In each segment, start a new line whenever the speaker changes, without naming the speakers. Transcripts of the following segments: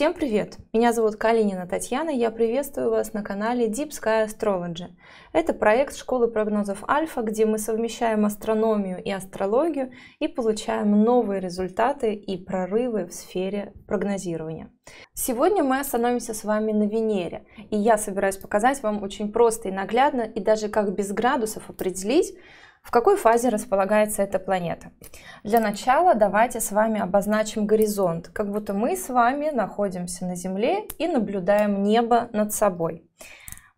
Всем привет! Меня зовут Калинина Татьяна, я приветствую вас на канале Deep Sky Astrology. Это проект школы прогнозов Альфа, где мы совмещаем астрономию и астрологию и получаем новые результаты и прорывы в сфере прогнозирования. Сегодня мы остановимся с вами на Венере, и я собираюсь показать вам очень просто и наглядно, и даже как без градусов определить, в какой фазе располагается эта планета? Для начала давайте с вами обозначим горизонт, как будто мы с вами находимся на Земле и наблюдаем небо над собой.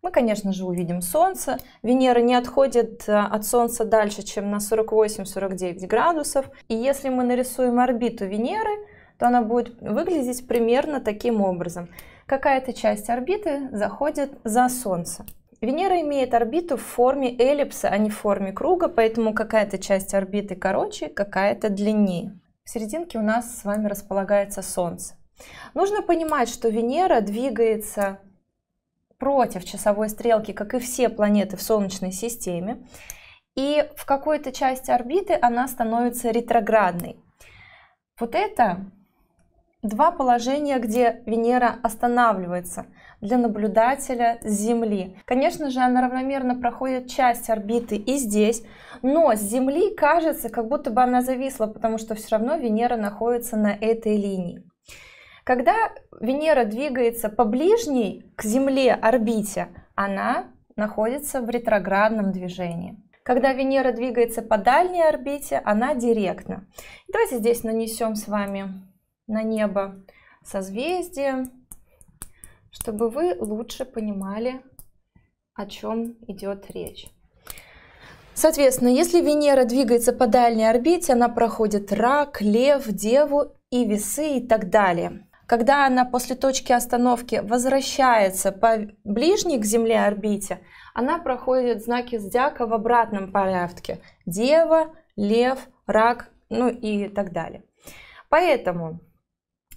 Мы, конечно же, увидим Солнце. Венера не отходит э, от Солнца дальше, чем на 48-49 градусов. И если мы нарисуем орбиту Венеры, то она будет выглядеть примерно таким образом. Какая-то часть орбиты заходит за Солнце. Венера имеет орбиту в форме эллипса, а не в форме круга, поэтому какая-то часть орбиты короче, какая-то длиннее. В серединке у нас с вами располагается Солнце. Нужно понимать, что Венера двигается против часовой стрелки, как и все планеты в Солнечной системе. И в какой-то части орбиты она становится ретроградной. Вот это два положения, где Венера останавливается – для наблюдателя с Земли. Конечно же, она равномерно проходит часть орбиты и здесь, но с Земли кажется, как будто бы она зависла, потому что все равно Венера находится на этой линии. Когда Венера двигается по ближней к Земле орбите, она находится в ретроградном движении. Когда Венера двигается по дальней орбите, она директно. Давайте здесь нанесем с вами на небо созвездие чтобы вы лучше понимали, о чем идет речь. Соответственно, если Венера двигается по дальней орбите, она проходит рак, лев, деву и весы и так далее. Когда она после точки остановки возвращается по ближней к Земле орбите, она проходит знаки зодиака в обратном порядке. Дева, лев, рак, ну и так далее. Поэтому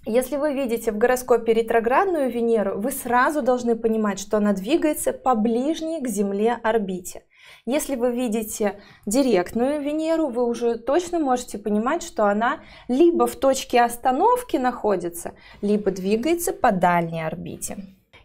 если вы видите в гороскопе ретроградную Венеру, вы сразу должны понимать, что она двигается по ближней к Земле орбите. Если вы видите директную Венеру, вы уже точно можете понимать, что она либо в точке остановки находится, либо двигается по дальней орбите.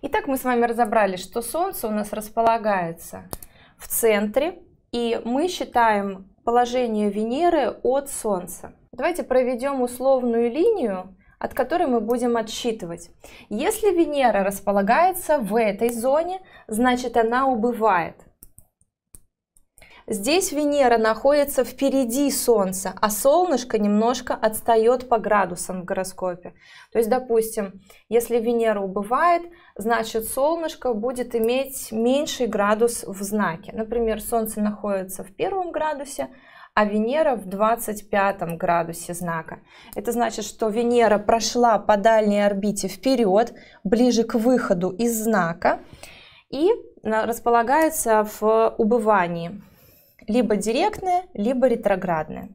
Итак, мы с вами разобрали, что Солнце у нас располагается в центре, и мы считаем положение Венеры от Солнца. Давайте проведем условную линию, от которой мы будем отсчитывать. Если Венера располагается в этой зоне, значит она убывает. Здесь Венера находится впереди Солнца, а солнышко немножко отстает по градусам в гороскопе. То есть, допустим, если Венера убывает, значит солнышко будет иметь меньший градус в знаке. Например, Солнце находится в первом градусе, а Венера в 25 градусе знака. Это значит, что Венера прошла по дальней орбите вперед, ближе к выходу из знака и располагается в убывании, либо директное, либо ретроградное.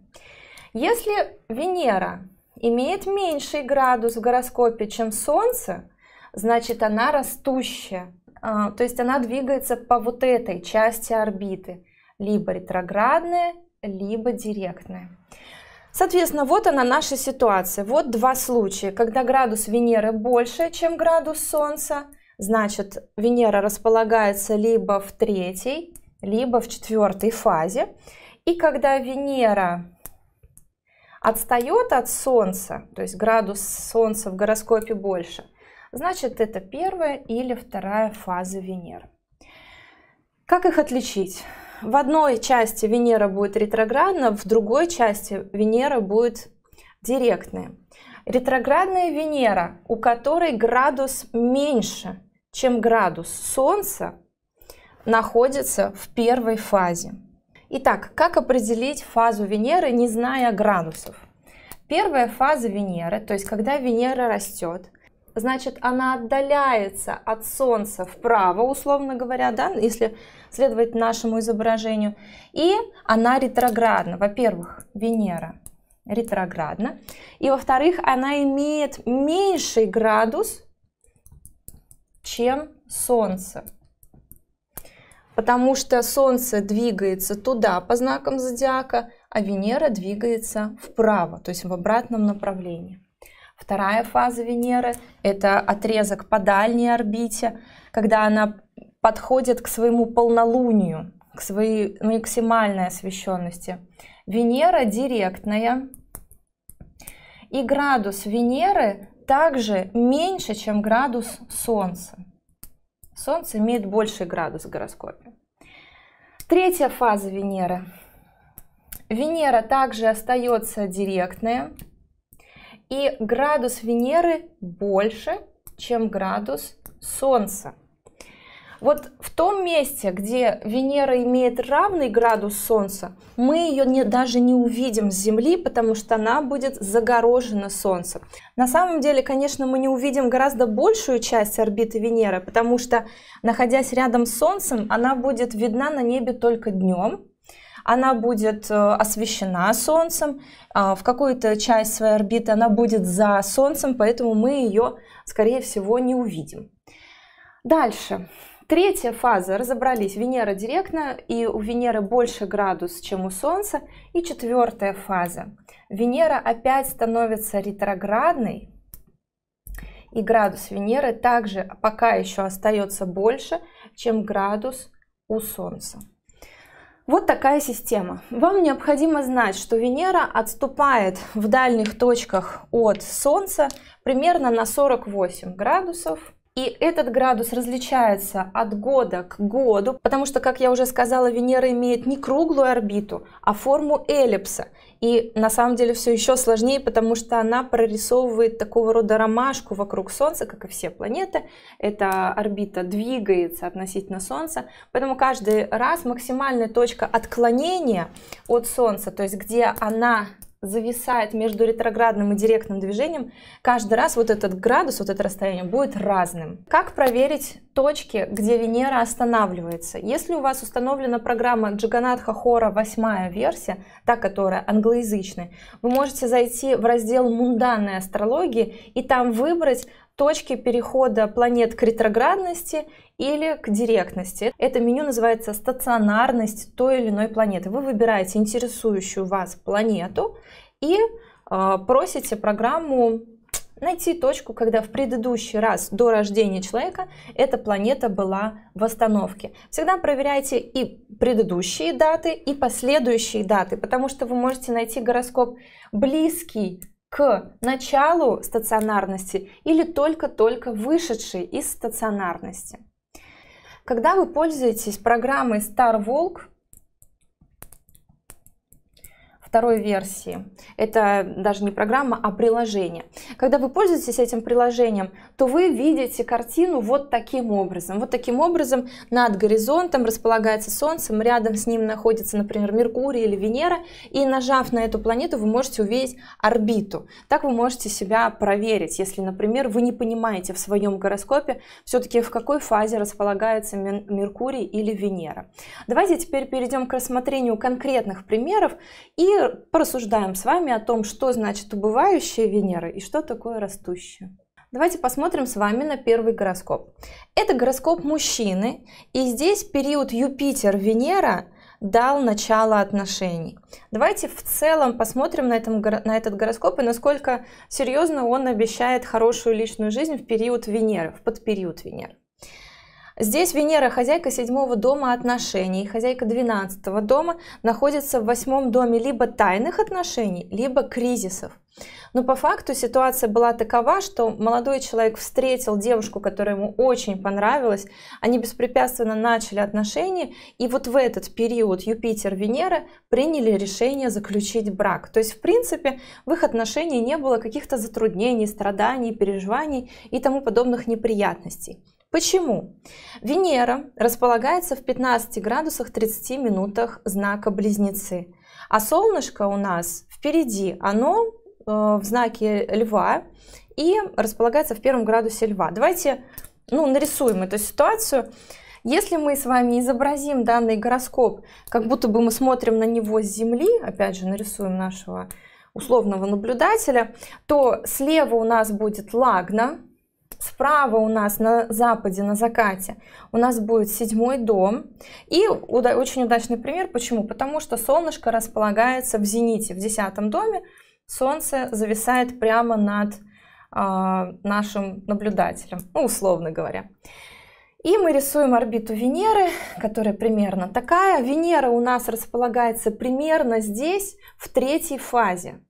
Если Венера имеет меньший градус в гороскопе, чем Солнце, значит она растущая, а, то есть она двигается по вот этой части орбиты, либо ретроградная, либо директная. Соответственно, вот она наша ситуация. Вот два случая, когда градус Венеры больше, чем градус Солнца, значит, Венера располагается либо в третьей, либо в четвертой фазе. И когда Венера отстает от Солнца, то есть градус Солнца в гороскопе больше, значит, это первая или вторая фаза Венеры. Как их отличить? в одной части Венера будет ретроградна, в другой части Венера будет директная. Ретроградная Венера, у которой градус меньше, чем градус Солнца, находится в первой фазе. Итак, как определить фазу Венеры, не зная градусов? Первая фаза Венеры, то есть когда Венера растет, значит, она отдаляется от Солнца вправо, условно говоря, да, если следовать нашему изображению. И она ретроградна. Во-первых, Венера ретроградна. И, во-вторых, она имеет меньший градус, чем Солнце. Потому что Солнце двигается туда по знакам зодиака, а Венера двигается вправо, то есть в обратном направлении. Вторая фаза Венеры – это отрезок по дальней орбите, когда она подходит к своему полнолунию, к своей ну, максимальной освещенности. Венера директная, и градус Венеры также меньше, чем градус Солнца. Солнце имеет больший градус в гороскопе. Третья фаза Венеры. Венера также остается директная, и градус Венеры больше, чем градус Солнца. Вот в том месте, где Венера имеет равный градус Солнца, мы ее не, даже не увидим с Земли, потому что она будет загорожена Солнцем. На самом деле, конечно, мы не увидим гораздо большую часть орбиты Венеры, потому что, находясь рядом с Солнцем, она будет видна на небе только днем, она будет э, освещена Солнцем, а, в какую-то часть своей орбиты она будет за Солнцем, поэтому мы ее, скорее всего, не увидим. Дальше. Третья фаза, разобрались, Венера директно, и у Венеры больше градус, чем у Солнца. И четвертая фаза. Венера опять становится ретроградной, и градус Венеры также пока еще остается больше, чем градус у Солнца. Вот такая система. Вам необходимо знать, что Венера отступает в дальних точках от Солнца примерно на 48 градусов и этот градус различается от года к году, потому что, как я уже сказала, Венера имеет не круглую орбиту, а форму эллипса. И на самом деле все еще сложнее, потому что она прорисовывает такого рода ромашку вокруг Солнца, как и все планеты. Эта орбита двигается относительно Солнца, поэтому каждый раз максимальная точка отклонения от Солнца, то есть где она зависает между ретроградным и директным движением, каждый раз вот этот градус, вот это расстояние будет разным. Как проверить точки, где Венера останавливается? Если у вас установлена программа Джаганатха Хора 8 версия, та, которая англоязычная, вы можете зайти в раздел «Мунданной астрологии» и там выбрать точки перехода планет к ретроградности или к директности. Это меню называется стационарность той или иной планеты. Вы выбираете интересующую вас планету и э, просите программу найти точку, когда в предыдущий раз до рождения человека эта планета была в остановке. Всегда проверяйте и предыдущие даты, и последующие даты, потому что вы можете найти гороскоп близкий к началу стационарности или только-только вышедшей из стационарности. Когда вы пользуетесь программой StarWalk, второй версии. Это даже не программа, а приложение. Когда вы пользуетесь этим приложением, то вы видите картину вот таким образом. Вот таким образом над горизонтом располагается солнце, рядом с ним находится, например, Меркурий или Венера, и нажав на эту планету, вы можете увидеть орбиту. Так вы можете себя проверить, если, например, вы не понимаете в своем гороскопе все-таки в какой фазе располагается Меркурий или Венера. Давайте теперь перейдем к рассмотрению конкретных примеров и порассуждаем с вами о том, что значит убывающая Венера и что такое растущая. Давайте посмотрим с вами на первый гороскоп. Это гороскоп мужчины, и здесь период Юпитер-Венера дал начало отношений. Давайте в целом посмотрим на, этом, на этот гороскоп и насколько серьезно он обещает хорошую личную жизнь в период Венеры, в подпериод Венеры. Здесь Венера, хозяйка седьмого дома отношений, хозяйка двенадцатого дома, находится в восьмом доме либо тайных отношений, либо кризисов. Но по факту ситуация была такова, что молодой человек встретил девушку, которая ему очень понравилась, они беспрепятственно начали отношения, и вот в этот период Юпитер-Венера приняли решение заключить брак. То есть, в принципе, в их отношении не было каких-то затруднений, страданий, переживаний и тому подобных неприятностей. Почему? Венера располагается в 15 градусах 30 минутах знака Близнецы, а солнышко у нас впереди, оно э, в знаке Льва и располагается в первом градусе Льва. Давайте ну, нарисуем эту ситуацию. Если мы с вами изобразим данный гороскоп, как будто бы мы смотрим на него с Земли, опять же нарисуем нашего условного наблюдателя, то слева у нас будет Лагна, Справа у нас на западе, на закате, у нас будет седьмой дом. И уда очень удачный пример. Почему? Потому что солнышко располагается в зените, в десятом доме. Солнце зависает прямо над э, нашим наблюдателем, ну, условно говоря. И мы рисуем орбиту Венеры, которая примерно такая. Венера у нас располагается примерно здесь, в третьей фазе.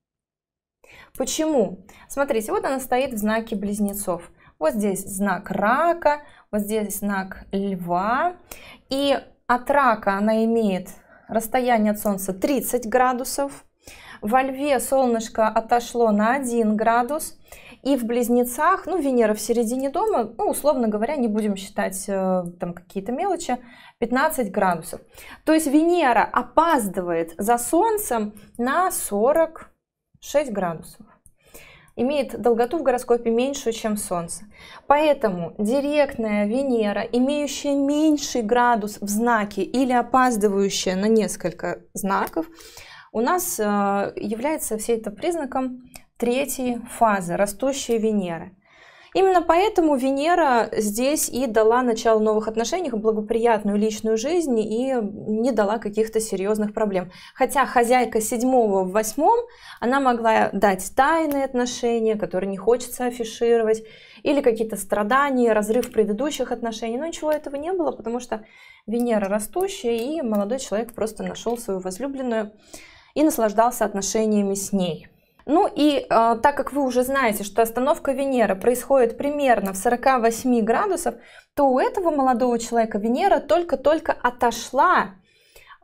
Почему? Смотрите, вот она стоит в знаке близнецов. Вот здесь знак рака, вот здесь знак льва. И от рака она имеет расстояние от Солнца 30 градусов. Во льве солнышко отошло на 1 градус. И в близнецах, ну, Венера в середине дома, ну, условно говоря, не будем считать э, там какие-то мелочи, 15 градусов. То есть Венера опаздывает за Солнцем на 46 градусов имеет долготу в гороскопе меньшую, чем Солнце. Поэтому директная Венера, имеющая меньший градус в знаке или опаздывающая на несколько знаков, у нас э, является все это признаком третьей фазы растущей Венеры. Именно поэтому Венера здесь и дала начало новых отношениях, благоприятную личную жизнь и не дала каких-то серьезных проблем. Хотя хозяйка седьмого в восьмом, она могла дать тайные отношения, которые не хочется афишировать, или какие-то страдания, разрыв предыдущих отношений, но ничего этого не было, потому что Венера растущая, и молодой человек просто нашел свою возлюбленную и наслаждался отношениями с ней. Ну и э, так как вы уже знаете, что остановка Венеры происходит примерно в 48 градусов, то у этого молодого человека Венера только-только отошла э,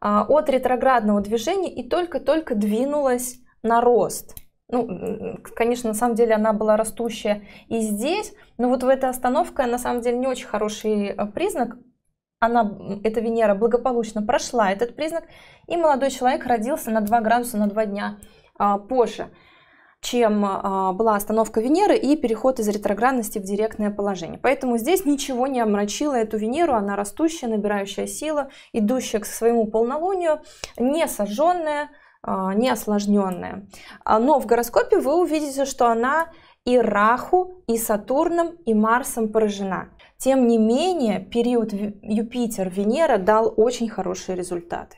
от ретроградного движения и только-только двинулась на рост. Ну, конечно, на самом деле она была растущая и здесь, но вот в эта остановка на самом деле не очень хороший э, признак. Она, эта Венера благополучно прошла этот признак, и молодой человек родился на 2 градуса на 2 дня э, позже чем а, была остановка Венеры и переход из ретроградности в директное положение. Поэтому здесь ничего не омрачило эту Венеру, она растущая, набирающая силы, идущая к своему полнолунию, не сожженная, а, не осложненная. А, но в гороскопе вы увидите, что она и Раху, и Сатурном, и Марсом поражена. Тем не менее, период Юпитер-Венера дал очень хорошие результаты.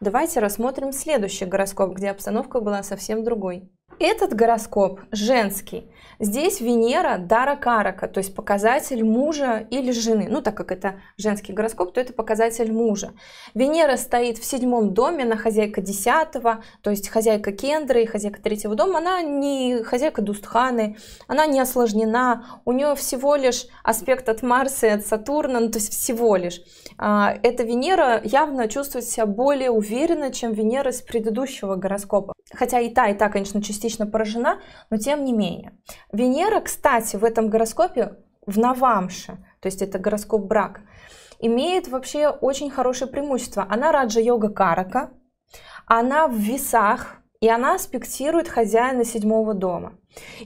Давайте рассмотрим следующий гороскоп, где обстановка была совсем другой этот гороскоп женский. Здесь Венера Дара Карака, то есть показатель мужа или жены. Ну, так как это женский гороскоп, то это показатель мужа. Венера стоит в седьмом доме, она хозяйка десятого, то есть хозяйка Кендры и хозяйка третьего дома. Она не хозяйка Дустханы, она не осложнена, у нее всего лишь аспект от Марса и от Сатурна, ну, то есть всего лишь. А, эта Венера явно чувствует себя более уверенно, чем Венера с предыдущего гороскопа. Хотя и та, и та, конечно, частично частично поражена, но тем не менее. Венера, кстати, в этом гороскопе в Навамше, то есть это гороскоп брака, имеет вообще очень хорошее преимущество. Она раджа-йога карака, она в весах, и она аспектирует хозяина седьмого дома.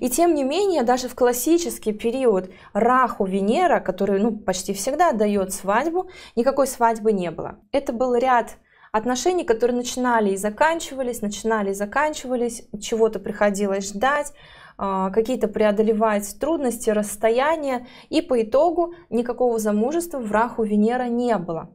И тем не менее, даже в классический период Раху Венера, который ну, почти всегда дает свадьбу, никакой свадьбы не было. Это был ряд отношений, которые начинали и заканчивались, начинали и заканчивались, чего-то приходилось ждать, а, какие-то преодолевать трудности, расстояния, и по итогу никакого замужества в Раху Венера не было.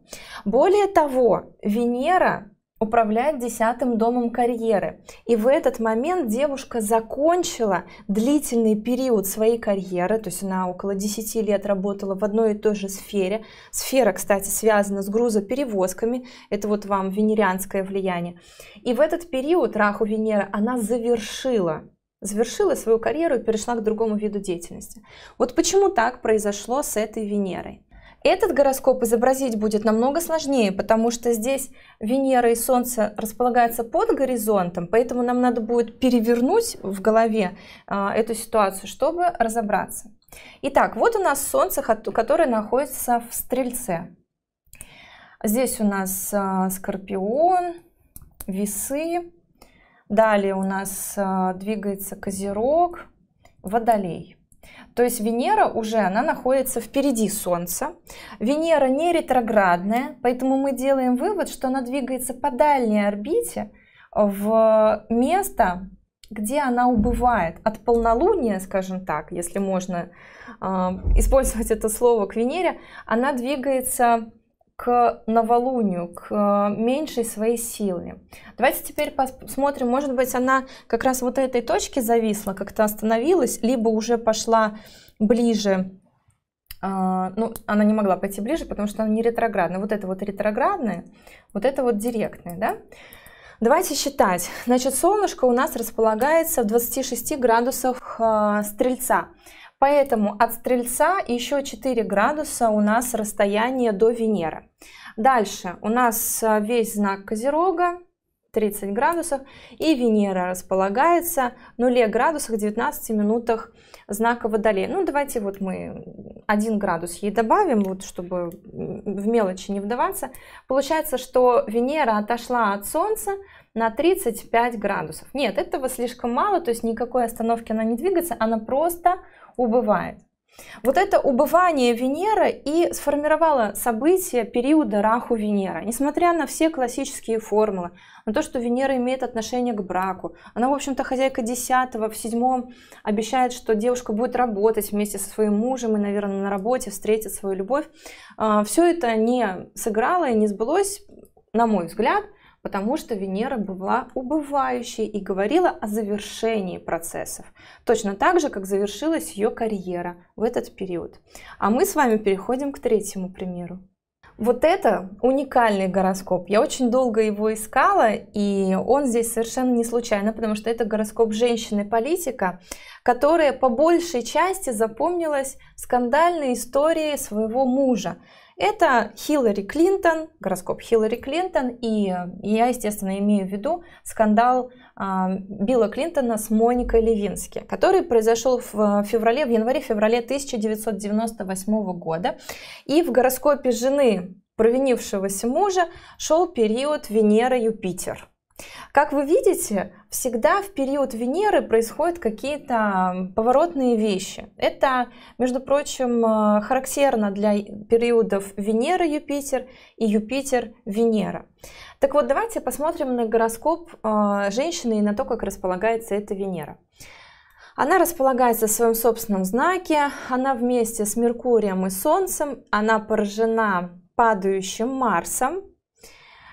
Более того, Венера управлять десятым домом карьеры. И в этот момент девушка закончила длительный период своей карьеры, то есть она около 10 лет работала в одной и той же сфере. Сфера, кстати, связана с грузоперевозками, это вот вам венерианское влияние. И в этот период Раху Венера она завершила завершила свою карьеру и перешла к другому виду деятельности. Вот почему так произошло с этой Венерой. Этот гороскоп изобразить будет намного сложнее, потому что здесь Венера и Солнце располагаются под горизонтом, поэтому нам надо будет перевернуть в голове а, эту ситуацию, чтобы разобраться. Итак, вот у нас Солнце, которое находится в Стрельце. Здесь у нас а, Скорпион, Весы, далее у нас а, двигается Козерог, Водолей. То есть Венера уже, она находится впереди Солнца. Венера не ретроградная, поэтому мы делаем вывод, что она двигается по дальней орбите в место, где она убывает от полнолуния, скажем так, если можно э, использовать это слово к Венере, она двигается к новолунию, к э, меньшей своей силе. Давайте теперь посмотрим, может быть, она как раз вот этой точке зависла, как-то остановилась, либо уже пошла ближе. Э, ну, она не могла пойти ближе, потому что она не ретроградная. Вот это вот ретроградная, вот это вот директная, да? Давайте считать. Значит, солнышко у нас располагается в 26 градусах э, Стрельца. Поэтому от Стрельца еще 4 градуса у нас расстояние до Венеры. Дальше у нас э, весь знак Козерога, 30 градусов, и Венера располагается в 0 градусах 19 минутах знака Водолея. Ну, давайте вот мы 1 градус ей добавим, вот чтобы в мелочи не вдаваться. Получается, что Венера отошла от Солнца на 35 градусов. Нет, этого слишком мало, то есть никакой остановки она не двигается, она просто убывает. Вот это убывание Венеры и сформировало события периода Раху Венера. Несмотря на все классические формулы, на то, что Венера имеет отношение к браку. Она, в общем-то, хозяйка десятого в седьмом обещает, что девушка будет работать вместе со своим мужем и, наверное, на работе встретит свою любовь. А, все это не сыграло и не сбылось, на мой взгляд – потому что Венера была убывающей и говорила о завершении процессов, точно так же, как завершилась ее карьера в этот период. А мы с вами переходим к третьему примеру. Вот это уникальный гороскоп. Я очень долго его искала, и он здесь совершенно не случайно, потому что это гороскоп женщины-политика, которая по большей части запомнилась скандальной историей своего мужа. Это Хиллари Клинтон, гороскоп Хиллари Клинтон, и я, естественно, имею в виду скандал а, Билла Клинтона с Моникой Левински, который произошел в феврале, в январе-феврале 1998 года. И в гороскопе жены провинившегося мужа шел период Венера-Юпитер. Как вы видите, всегда в период Венеры происходят какие-то поворотные вещи. Это, между прочим, э, характерно для периодов Венера-Юпитер и Юпитер-Венера. Так вот, давайте посмотрим на гороскоп э, женщины и на то, как располагается эта Венера. Она располагается в своем собственном знаке, она вместе с Меркурием и Солнцем, она поражена падающим Марсом,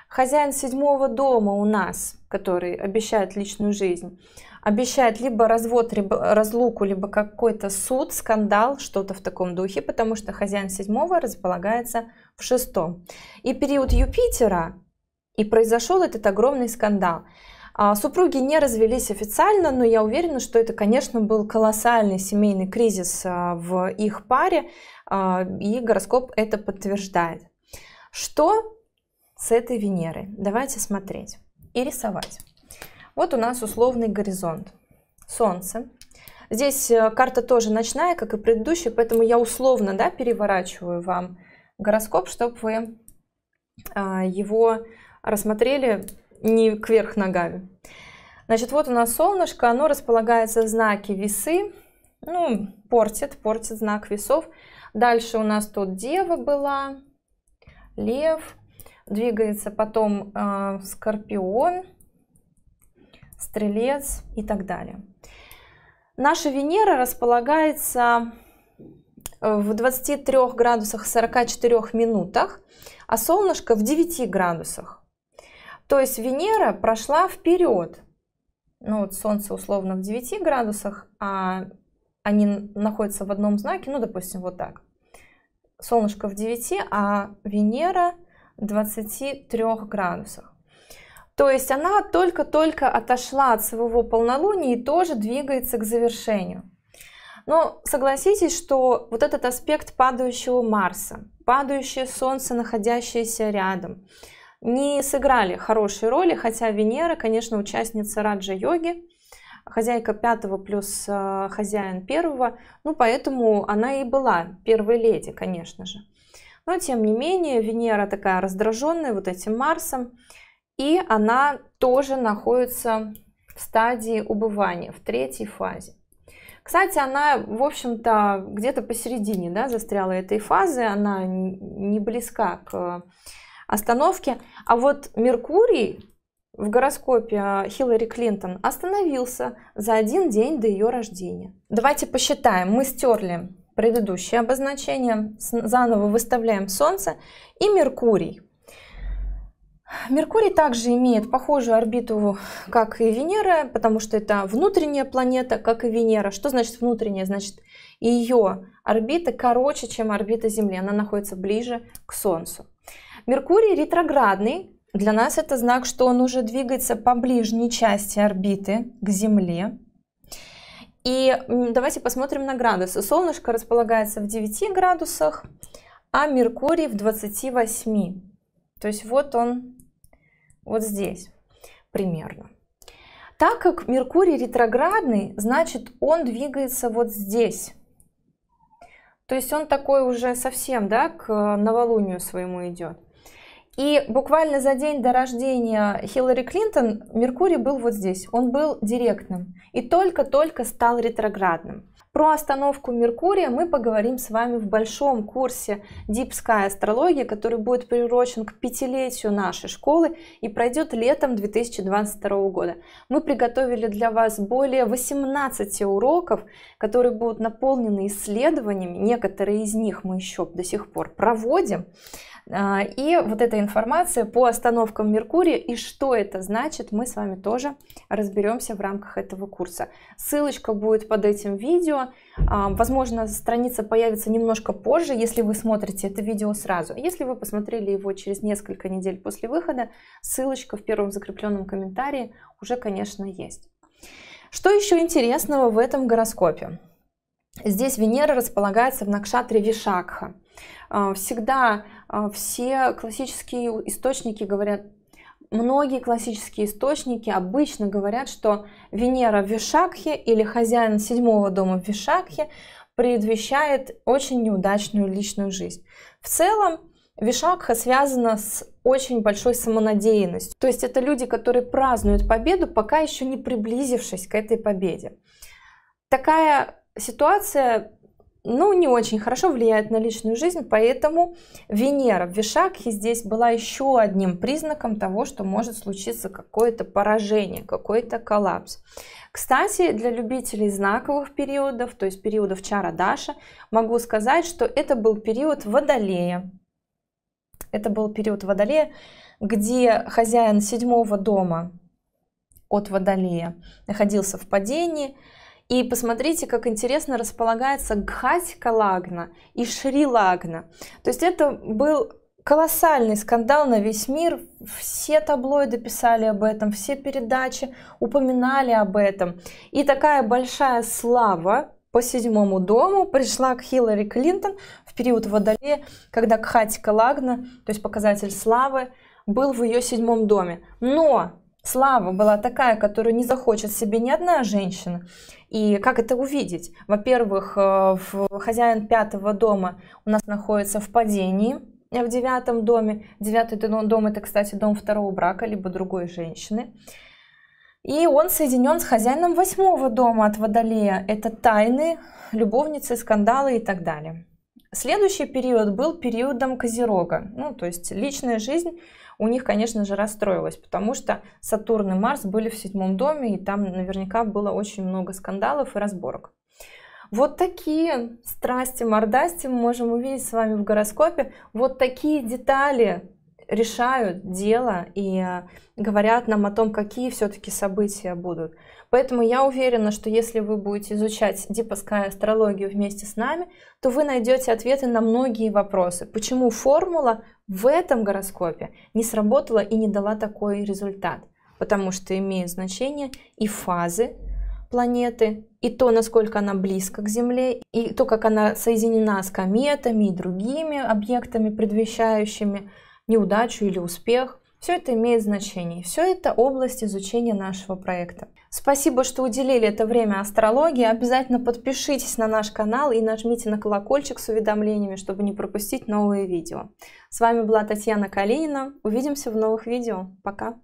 Хозяин седьмого дома у нас, который обещает личную жизнь, обещает либо развод, либо разлуку, либо какой-то суд, скандал, что-то в таком духе, потому что хозяин седьмого располагается в шестом. И период Юпитера, и произошел этот огромный скандал. А, супруги не развелись официально, но я уверена, что это, конечно, был колоссальный семейный кризис а, в их паре, а, и гороскоп это подтверждает. Что с этой Венеры. Давайте смотреть и рисовать. Вот у нас условный горизонт. Солнце. Здесь э, карта тоже ночная, как и предыдущая, поэтому я условно да, переворачиваю вам гороскоп, чтобы вы а, его рассмотрели не кверх ногами. Значит, вот у нас солнышко, оно располагается в знаке весы, ну, портит, портит знак весов. Дальше у нас тут дева была, лев, двигается потом э, Скорпион, Стрелец и так далее. Наша Венера располагается э, в 23 градусах 44 минутах, а солнышко в 9 градусах. То есть Венера прошла вперед. Ну вот Солнце условно в 9 градусах, а они находятся в одном знаке, ну допустим вот так. Солнышко в 9, а Венера 23 градусах. То есть она только-только отошла от своего полнолуния и тоже двигается к завершению. Но согласитесь, что вот этот аспект падающего Марса, падающее Солнце, находящееся рядом, не сыграли хорошей роли, хотя Венера, конечно, участница Раджа-йоги, хозяйка пятого плюс э, хозяин первого, ну поэтому она и была первой леди, конечно же. Но тем не менее Венера такая раздраженная вот этим Марсом. И она тоже находится в стадии убывания, в третьей фазе. Кстати, она, в общем-то, где-то посередине да, застряла этой фазы, она не близка к э, остановке. А вот Меркурий в гороскопе э, Хиллари Клинтон остановился за один день до ее рождения. Давайте посчитаем. Мы стерли предыдущее обозначение, заново выставляем Солнце и Меркурий. Меркурий также имеет похожую орбиту, как и Венера, потому что это внутренняя планета, как и Венера. Что значит внутренняя? Значит, ее орбита короче, чем орбита Земли, она находится ближе к Солнцу. Меркурий ретроградный, для нас это знак, что он уже двигается по ближней части орбиты к Земле. И давайте посмотрим на градусы. Солнышко располагается в 9 градусах, а Меркурий в 28. То есть вот он вот здесь примерно. Так как Меркурий ретроградный, значит он двигается вот здесь. То есть он такой уже совсем, да, к э, новолунию своему идет. И буквально за день до рождения Хиллари Клинтон Меркурий был вот здесь. Он был директным и только-только стал ретроградным. Про остановку Меркурия мы поговорим с вами в большом курсе Deep Sky астрологии, который будет приурочен к пятилетию нашей школы и пройдет летом 2022 года. Мы приготовили для вас более 18 уроков, которые будут наполнены исследованиями. Некоторые из них мы еще до сих пор проводим. А, и вот эта информация по остановкам Меркурия и что это значит, мы с вами тоже разберемся в рамках этого курса. Ссылочка будет под этим видео. А, возможно, страница появится немножко позже, если вы смотрите это видео сразу. Если вы посмотрели его через несколько недель после выхода, ссылочка в первом закрепленном комментарии уже, конечно, есть. Что еще интересного в этом гороскопе? Здесь Венера располагается в Накшатре Вишакха. А, всегда а, все классические источники говорят, многие классические источники обычно говорят, что Венера в Вишакхе или хозяин седьмого дома в Вишакхе предвещает очень неудачную личную жизнь. В целом, Вишакха связана с очень большой самонадеянностью. То есть это люди, которые празднуют победу, пока еще не приблизившись к этой победе. Такая ситуация ну, не очень хорошо влияет на личную жизнь, поэтому Венера в Вишакхе здесь была еще одним признаком того, что может случиться какое-то поражение, какой-то коллапс. Кстати, для любителей знаковых периодов, то есть периодов Чара Даша, могу сказать, что это был период Водолея. Это был период Водолея, где хозяин седьмого дома от Водолея находился в падении, и посмотрите, как интересно располагается Гхатька Лагна и Шри Лагна. То есть это был колоссальный скандал на весь мир. Все таблоиды писали об этом, все передачи упоминали об этом. И такая большая слава по седьмому дому пришла к Хиллари Клинтон в период Водолея, когда Кхатика Лагна, то есть показатель славы, был в ее седьмом доме. Но слава была такая, которую не захочет себе ни одна женщина. И как это увидеть? Во-первых, э, хозяин пятого дома у нас находится в падении, э, в девятом доме. Девятый дом это, кстати, дом второго брака, либо другой женщины. И он соединен с хозяином восьмого дома от Водолея. Это тайны, любовницы, скандалы и так далее. Следующий период был периодом Козерога, ну, то есть личная жизнь у них, конечно же, расстроилось, потому что Сатурн и Марс были в седьмом доме, и там наверняка было очень много скандалов и разборок. Вот такие страсти, мордасти мы можем увидеть с вами в гороскопе. Вот такие детали решают дело и э, говорят нам о том, какие все-таки события будут. Поэтому я уверена, что если вы будете изучать дипоская астрологию вместе с нами, то вы найдете ответы на многие вопросы. Почему формула в этом гороскопе не сработала и не дала такой результат? Потому что имеют значение и фазы планеты, и то, насколько она близка к Земле, и то, как она соединена с кометами и другими объектами, предвещающими неудачу или успех. Все это имеет значение. Все это область изучения нашего проекта. Спасибо, что уделили это время астрологии. Обязательно подпишитесь на наш канал и нажмите на колокольчик с уведомлениями, чтобы не пропустить новые видео. С вами была Татьяна Калинина. Увидимся в новых видео. Пока!